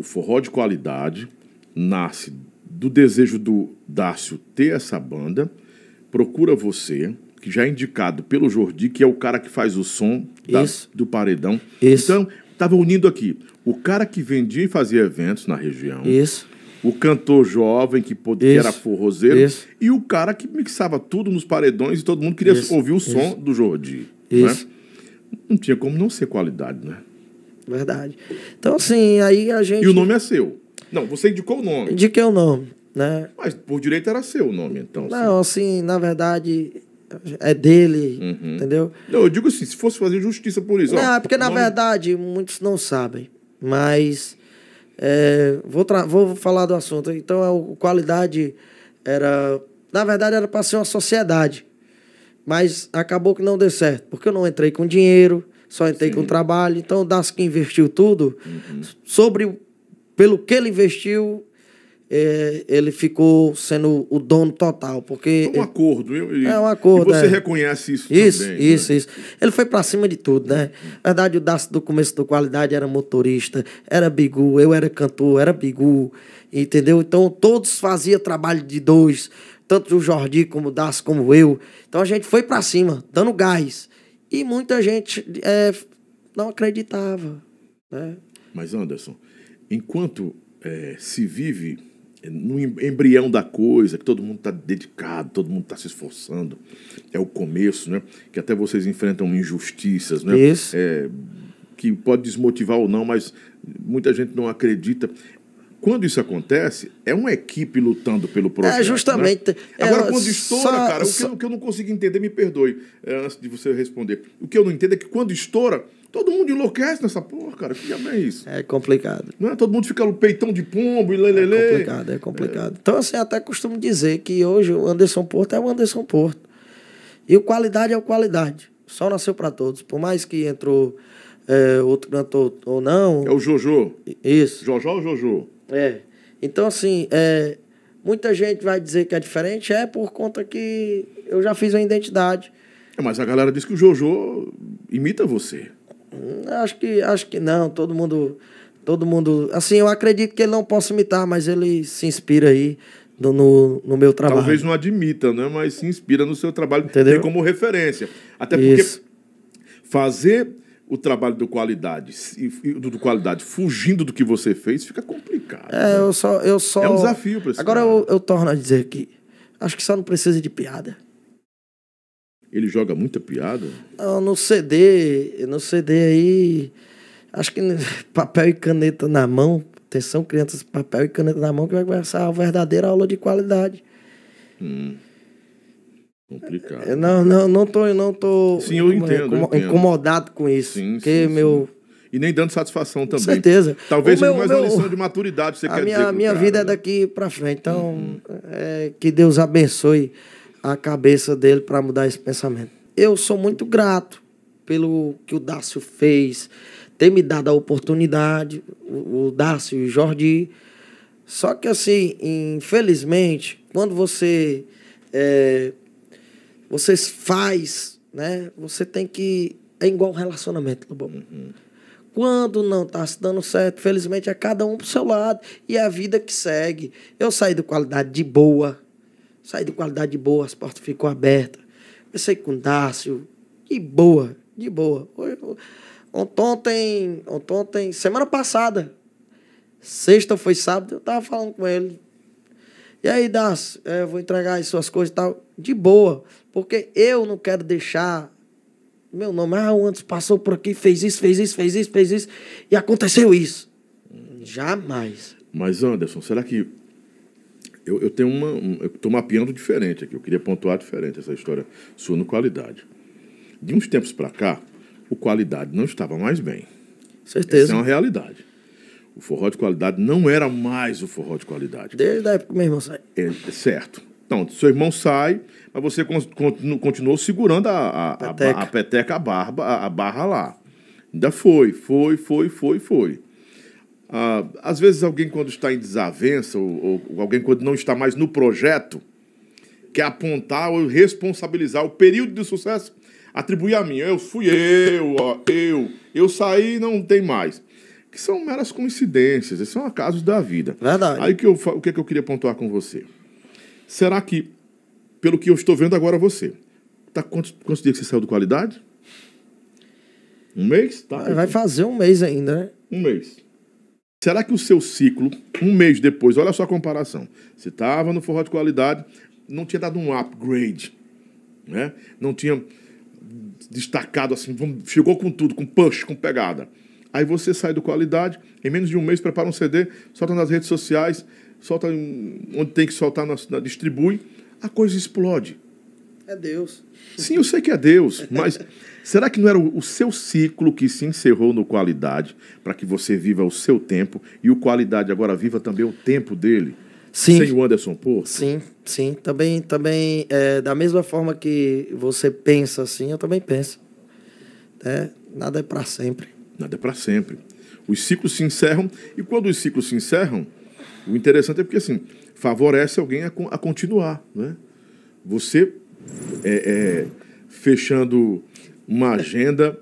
O forró de qualidade nasce do desejo do Dácio ter essa banda, procura você, que já é indicado pelo Jordi, que é o cara que faz o som da, do paredão. Isso. Então, estava unindo aqui o cara que vendia e fazia eventos na região. Isso. O cantor jovem que, podia, era forrozeiro. Isso. E o cara que mixava tudo nos paredões e todo mundo queria Isso. ouvir o som do Jordi. Né? Isso. Né? Não tinha como não ser qualidade, né? Verdade. Então, assim, aí a gente. E o nome é seu. Não, você indicou o nome. Indiquei o nome, né? Mas por direito era seu o nome, então. Não, assim, assim na verdade, é dele, uhum. entendeu? Não, eu digo assim, se fosse fazer justiça por isso. Não, ó, é porque na nome... verdade muitos não sabem, mas é, vou, vou falar do assunto. Então, a qualidade era. Na verdade, era para ser uma sociedade, mas acabou que não deu certo, porque eu não entrei com dinheiro, só entrei Sim. com trabalho. Então, das que investiu tudo, uhum. sobre pelo que ele investiu, é, ele ficou sendo o dono total, porque... É um acordo. Eu, é um acordo, E você é. reconhece isso Isso, também, né? isso, né? isso. Ele foi para cima de tudo, né? Na verdade, o Darcy, do começo do Qualidade era motorista, era bigu, eu era cantor, era bigu, entendeu? Então, todos faziam trabalho de dois, tanto o Jordi como o Darcy, como eu. Então, a gente foi para cima, dando gás. E muita gente é, não acreditava. Né? Mas, Anderson, enquanto é, se vive no embrião da coisa, que todo mundo está dedicado, todo mundo está se esforçando, é o começo, né? que até vocês enfrentam injustiças, né? Isso. É, que pode desmotivar ou não, mas muita gente não acredita. Quando isso acontece, é uma equipe lutando pelo é, projeto. Né? É, justamente. Né? Agora, é, quando estoura, só, cara, só... O, que, o, que, eu não consigo entender, me perdoe, eh, antes de você responder. O que eu não entendo é que quando estoura, todo mundo enlouquece nessa porra, cara. Que diabo é isso? É complicado. Não é? Todo mundo fica no peitão de pombo e lelele. É, é, é complicado, é complicado. É. Então, assim, até costumo dizer que hoje o Anderson Porto é o Anderson Porto. E o qualidade é o qualidade. Só nasceu para todos. Por mais que entrou é, outro cantor ou não. É o Jojo. Isso. Jojo ou Jojo? É. Então, assim, é, muita gente vai dizer que é diferente, é por conta que eu já fiz uma identidade. É, mas a galera diz que o Jojo imita você. Hum, acho que, acho que não, todo mundo. Todo mundo. Assim, eu acredito que ele não possa imitar, mas ele se inspira aí no, no, no meu trabalho. Talvez não admita, né? Mas se inspira no seu trabalho. Entendeu? Tem como referência. Até porque Isso. fazer o trabalho do qualidade, do qualidade fugindo do que você fez, fica complicado. É, né? eu só, eu só. É um desafio pra esse Agora eu, eu, torno a dizer que acho que só não precisa de piada. Ele joga muita piada? Ah, no CD, no CD aí. Acho que papel e caneta na mão. Atenção, crianças, papel e caneta na mão, que vai começar a verdadeira aula de qualidade. Hum. Complicado. Não, não, não tô, não tô sim, eu entendo, incomodado eu entendo. com isso. Sim, porque sim, meu, sim e nem dando satisfação também. Com certeza. Talvez meu, mais meu, uma lição de maturidade você a quer minha, dizer. A minha cara, vida é né? é daqui para frente. Então, uhum. é, que Deus abençoe a cabeça dele para mudar esse pensamento. Eu sou muito grato pelo que o Dácio fez, ter me dado a oportunidade, o, Dácio e o Jordi. Só que, assim, infelizmente, quando você. É, você faz, né? Você tem que. É igual relacionamento, Lobão. Tá uhum. Quando não está se dando certo, felizmente é cada um para o seu lado e é a vida que segue. Eu saí de qualidade de boa, saí de qualidade de boa, as portas ficou abertas. Comecei com Dácio, de boa, de boa. Ontem, ontem, semana passada, sexta foi sábado, eu tava falando com ele. E aí, Dácio, é, eu vou entregar as suas coisas e tal, de boa, porque eu não quero deixar meu nome, ah, o antes passou por aqui, fez isso, fez isso, fez isso, fez isso, e aconteceu isso. Jamais. Mas, Anderson, será que. Eu, eu tenho uma. Eu estou mapeando diferente aqui, eu queria pontuar diferente essa história sua no qualidade. De uns tempos para cá, o qualidade não estava mais bem. Certeza. Essa é uma realidade. O forró de qualidade não era mais o forró de qualidade. Desde a época que meu irmão saiu. É, certo. Não, seu irmão sai, mas você continu, continuou segurando a, a, peteca. a, a peteca, a, barba, a, a, barra lá. Ainda foi, foi, foi, foi, foi. Ah, às vezes alguém quando está em desavença, ou, ou alguém quando não está mais no projeto, quer apontar ou responsabilizar o período de sucesso, atribuir a mim. Eu fui eu, ó, eu, eu saí não tem mais. Que são meras coincidências, esses são acasos da vida. Verdade. Aí que eu, o que, é que eu queria pontuar com você? Será que, pelo que eu estou vendo agora, você. Tá quantos, quantos dias que você saiu do qualidade? Um mês? Tá, vai, vai fazer um mês ainda, né? Um mês. Será que o seu ciclo, um mês depois, olha só a comparação. Você estava no forró de qualidade, não tinha dado um upgrade, né? Não tinha destacado assim, chegou com tudo, com punch, com pegada. Aí você sai do qualidade, em menos de um mês prepara um CD, solta nas redes sociais, solta onde tem que soltar, na, na, distribui, a coisa explode. É Deus. Sim, eu sei que é Deus, mas será que não era o, o seu ciclo que se encerrou no qualidade, para que você viva o seu tempo e o qualidade agora viva também o tempo dele? Sim. Sem o Anderson Porto? Sim, sim. Também, também é, da mesma forma que você pensa assim, eu também penso. É, nada é para sempre. Nada é para sempre. Os ciclos se encerram e quando os ciclos se encerram, o interessante é porque assim favorece alguém a, a continuar, né? Você é, é, fechando uma agenda.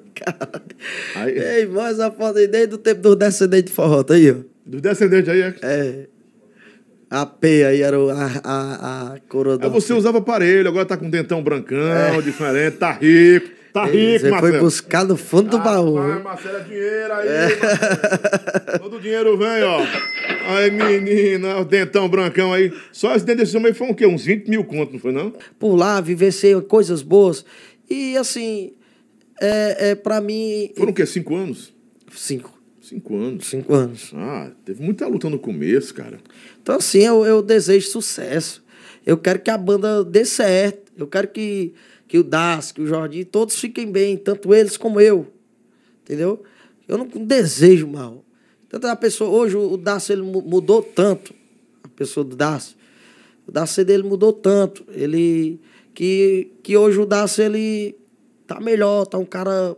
aí, Ei, voz a foto ideia do tempo do descendente de forró, tá aí, ó. Do descendente aí é. é. A P aí era a, a, a coroa Aí você usava aparelho, agora tá com dentão brancão, é. diferente, tá rico. Tá rico, Você Marcelo. foi buscar no fundo do ah, baú. Vai, Marcelo, é dinheiro aí. É. Todo o dinheiro vem, ó. Aí, menina, o dentão brancão aí. Só esse dentro desse homem foi um quê? Uns 20 mil contos, não foi não? Por lá, vivenciei coisas boas. E, assim, é, é, pra mim... Foram o quê? Cinco anos? Cinco. Cinco anos. Cinco anos. Ah, teve muita luta no começo, cara. Então, assim, eu, eu desejo sucesso. Eu quero que a banda dê certo eu quero que, que o Das, que o Jordi, todos fiquem bem, tanto eles como eu. Entendeu? Eu não desejo mal. Tanto a pessoa, hoje o Dácio ele mudou tanto, a pessoa do Dácio. O Dácio dele mudou tanto, ele que, que hoje o Dácio ele tá melhor, tá um cara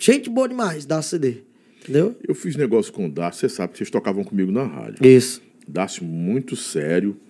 gente boa demais, Dácio D, Entendeu? Eu fiz negócio com o Darcy, você sabe, vocês tocavam comigo na rádio. Isso. Darcy muito sério